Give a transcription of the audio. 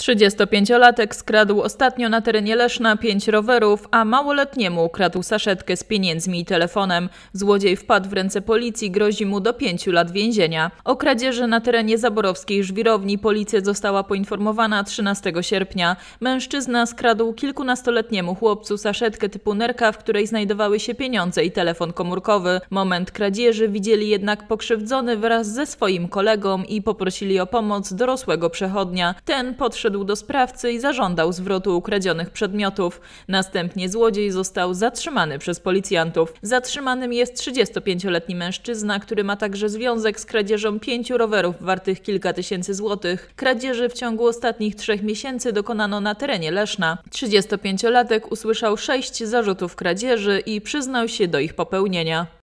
35-latek skradł ostatnio na terenie Leszna pięć rowerów, a małoletniemu ukradł saszetkę z pieniędzmi i telefonem. Złodziej wpadł w ręce policji, grozi mu do pięciu lat więzienia. O kradzieży na terenie zaborowskiej żwirowni policja została poinformowana 13 sierpnia. Mężczyzna skradł kilkunastoletniemu chłopcu saszetkę typu nerka, w której znajdowały się pieniądze i telefon komórkowy. Moment kradzieży widzieli jednak pokrzywdzony wraz ze swoim kolegą i poprosili o pomoc dorosłego przechodnia. Ten podszedł podszedł do sprawcy i zażądał zwrotu ukradzionych przedmiotów. Następnie złodziej został zatrzymany przez policjantów. Zatrzymanym jest 35-letni mężczyzna, który ma także związek z kradzieżą pięciu rowerów wartych kilka tysięcy złotych. Kradzieży w ciągu ostatnich trzech miesięcy dokonano na terenie Leszna. 35-latek usłyszał sześć zarzutów kradzieży i przyznał się do ich popełnienia.